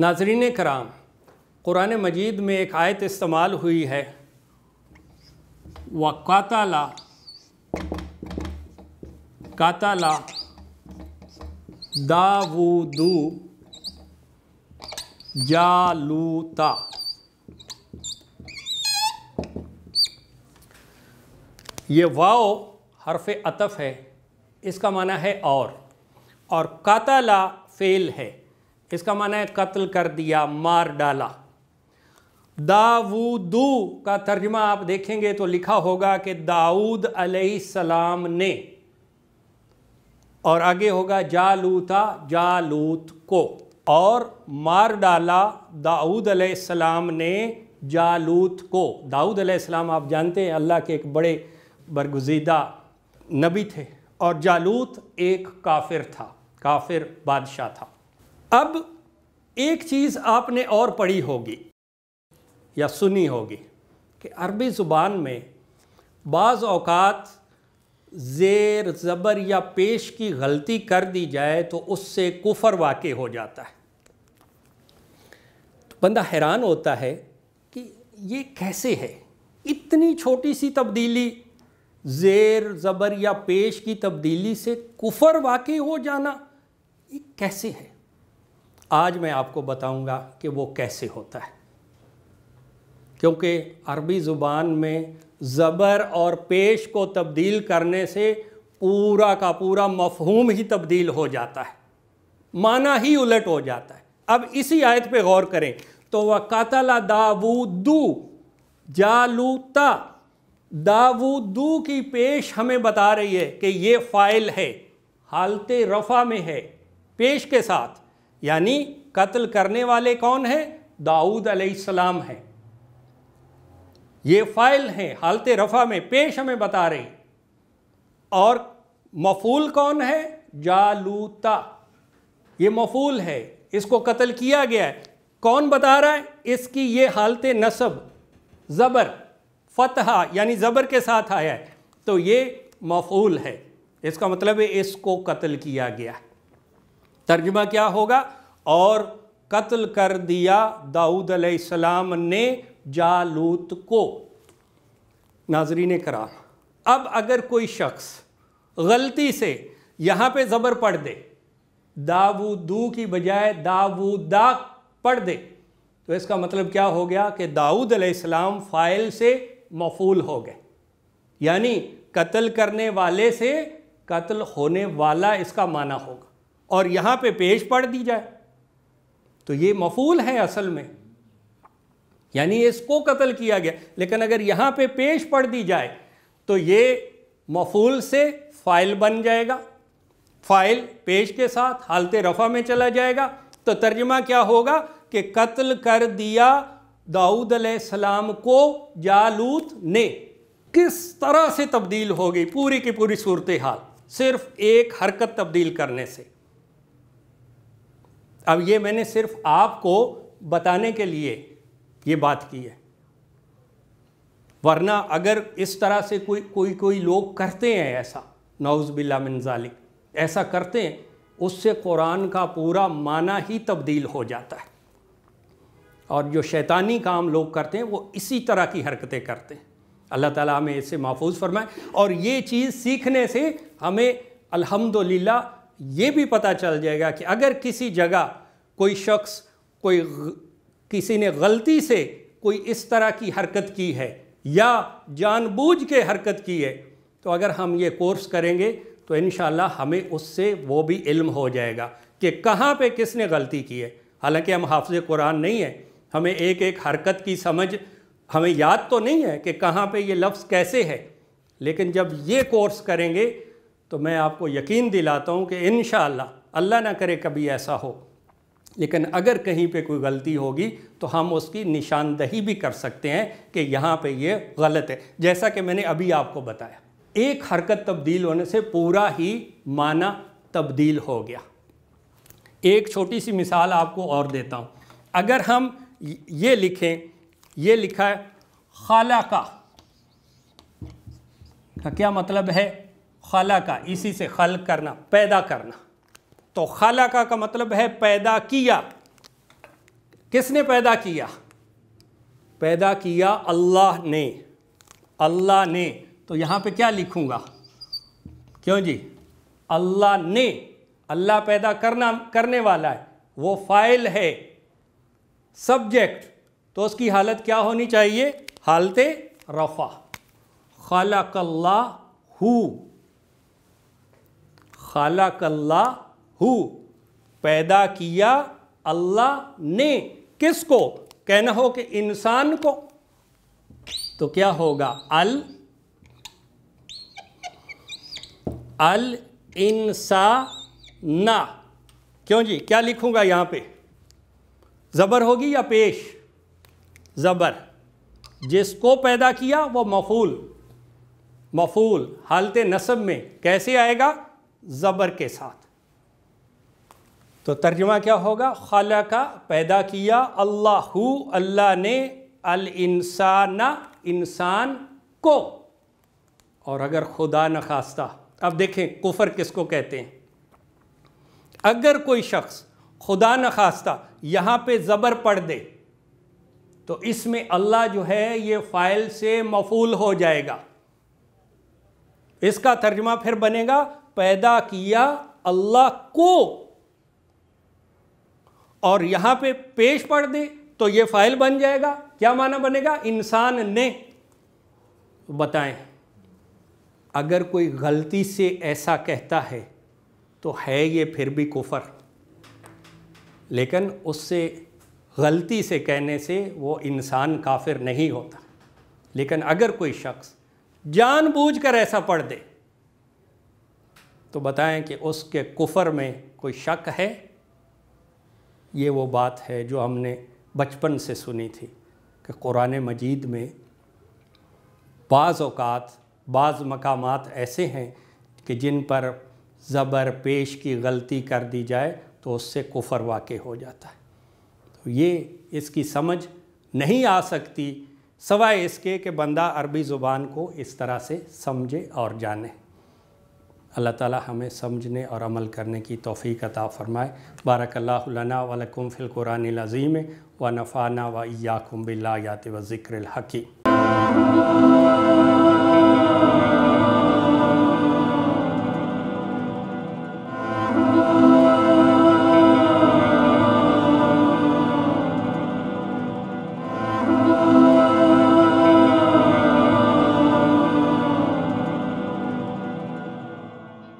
नाजरीन कराम क़ुरान मजीद में एक आयत इस्तेमाल हुई है व काताला काताला दावूदू जालूता ये वाओ हरफ अतफ है इसका माना है और और काताला फ़ेल है इसका माना है कत्ल कर दिया मार डाला दाऊदू का तर्जमा आप देखेंगे तो लिखा होगा कि दाऊद सलाम ने और आगे होगा जालूता जालूत को और मार डाला दाऊद सलाम ने जालूत को दाऊद सलाम आप जानते हैं अल्लाह के एक बड़े बरगुजीदा नबी थे और जालूत एक काफिर था काफिर बादशाह था अब एक चीज़ आपने और पढ़ी होगी या सुनी होगी कि अरबी ज़ुबान में बाज़ अवकात ज़ेर ज़बर या पेश की गलती कर दी जाए तो उससे कुफर वाक़ हो जाता है तो बंदा हैरान होता है कि ये कैसे है इतनी छोटी सी तब्दीली ज़ेर ज़बर या पेश की तब्दीली से कुफर वाक़ हो जाना ये कैसे है आज मैं आपको बताऊंगा कि वो कैसे होता है क्योंकि अरबी ज़ुबान में ज़बर और पेश को तब्दील करने से पूरा का पूरा मफहूम ही तब्दील हो जाता है माना ही उलट हो जाता है अब इसी आयत पे गौर करें तो वह कातला दावूदू जालूता दावूदू की पेश हमें बता रही है कि ये फ़ाइल है हालत रफ़ा में है पेश के साथ यानी कत्ल करने वाले कौन हैं दाऊद अलैहिस्सलाम हैं ये फाइल हैं हालत रफ़ा में पेश हमें बता रहे और मफूल कौन है जालूता ये मफूल है इसको कत्ल किया गया है कौन बता रहा है इसकी ये हालत नसब ज़बर फतहा यानी ज़बर के साथ आया है तो ये मफूल है इसका मतलब है इसको कत्ल किया गया है तर्जमा क्या होगा और कत्ल कर दिया दाऊद अलैहिस्सलाम ने जालूत को नाजरी ने करा अब अगर कोई शख्स गलती से यहाँ पे ज़बर पढ़ दे दाऊदू की बजाय दाऊदा पढ़ दे तो इसका मतलब क्या हो गया कि दाऊद अलैहिस्सलाम फ़ाइल से मफूल हो गए यानी कत्ल करने वाले से कत्ल होने वाला इसका माना होगा और यहाँ पे पेश पढ़ दी जाए तो ये मफूल है असल में यानी इसको कत्ल किया गया लेकिन अगर यहाँ पे पेश पढ़ दी जाए तो ये मफूल से फाइल बन जाएगा फाइल पेश के साथ हालत रफ़ा में चला जाएगा तो तर्जमा क्या होगा कि कत्ल कर दिया दाऊद सलाम को जालूत ने किस तरह से तब्दील हो गई पूरी की पूरी सूरत हाल सिर्फ एक हरकत तब्दील करने से अब ये मैंने सिर्फ आपको बताने के लिए ये बात की है वरना अगर इस तरह से कोई कोई कोई लोग करते हैं ऐसा नौज़ बिल्ला मिनजालिक ऐसा करते हैं उससे कुरान का पूरा माना ही तब्दील हो जाता है और जो शैतानी काम लोग करते हैं वो इसी तरह की हरकतें करते हैं अल्लाह ताला हमें इससे महफूज फरमाए और ये चीज़ सीखने से हमें अल्हम्दुलिल्लाह ये भी पता चल जाएगा कि अगर किसी जगह कोई शख्स कोई किसी ने गलती से कोई इस तरह की हरकत की है या जानबूझ के हरकत की है तो अगर हम ये कोर्स करेंगे तो इन हमें उससे वो भी इल्म हो जाएगा कि कहाँ पे किसने गलती की है हालांकि हम हाफज कुरान नहीं हैं हमें एक एक हरकत की समझ हमें याद तो नहीं है कि कहाँ पे ये लफ्ज़ कैसे है लेकिन जब ये कोर्स करेंगे तो मैं आपको यकीन दिलाता हूँ कि इन अल्लाह ना करे कभी ऐसा हो लेकिन अगर कहीं पे कोई गलती होगी तो हम उसकी निशानदही भी कर सकते हैं कि यहाँ पे ये गलत है जैसा कि मैंने अभी आपको बताया एक हरकत तब्दील होने से पूरा ही माना तब्दील हो गया एक छोटी सी मिसाल आपको और देता हूँ अगर हम ये लिखें ये लिखा है खाला का, का क्या मतलब है खला का इसी से खल करना पैदा करना तो खला का, का मतलब है पैदा किया किसने पैदा किया पैदा किया अल्लाह ने अल्लाह ने तो यहाँ पे क्या लिखूँगा क्यों जी अल्लाह ने अल्लाह पैदा करना करने वाला है वो फाइल है सब्जेक्ट तो उसकी हालत क्या होनी चाहिए हालत रफ़ा खला हु खाला कल्ला हु पैदा किया अल्लाह ने किसको कहना हो कि इंसान को तो क्या होगा अल अल इंसा ना क्यों जी क्या लिखूंगा यहाँ पे ज़बर होगी या पेश ज़बर जिसको पैदा किया वो मफूल मफूल हालत नसब में कैसे आएगा ज़बर के साथ तो तर्जमा क्या होगा खल का पैदा किया अल्लाह अल्लाह ने अल इंसाना इंसान को और अगर खुदा न खास्ता अब देखें कुफर किसको कहते हैं अगर कोई शख्स खुदा न खास्ता यहाँ पे ज़बर पढ़ दे तो इसमें अल्लाह जो है ये फ़ाइल से मफूल हो जाएगा इसका तर्जमा फिर बनेगा पैदा किया अल्लाह को और यहां पे पेश पढ़ दे तो ये फाइल बन जाएगा क्या माना बनेगा इंसान ने बताएं अगर कोई गलती से ऐसा कहता है तो है ये फिर भी कुफर लेकिन उससे गलती से कहने से वो इंसान काफिर नहीं होता लेकिन अगर कोई शख्स जानबूझकर ऐसा पढ़ दे तो बताएं कि उसके कुफर में कोई शक है ये वो बात है जो हमने बचपन से सुनी थी कि कुरान मजीद में बाज़ात बाज़ मकाम ऐसे हैं कि जिन पर ज़बर पेश की गलती कर दी जाए तो उससे कुफर वाक़ हो जाता है तो ये इसकी समझ नहीं आ सकती सवाए इसके कि बंदा अरबी ज़ुबान को इस तरह से समझे और जाने अल्लाह ताला हमें समझने और अमल करने की तोफ़ी अता फ़रमाए बारकल्लाना वलकुम फ़िलकुरान अज़ीम व नफ़ाना व याकुम बिल्ला यात व ज़िक्र हकी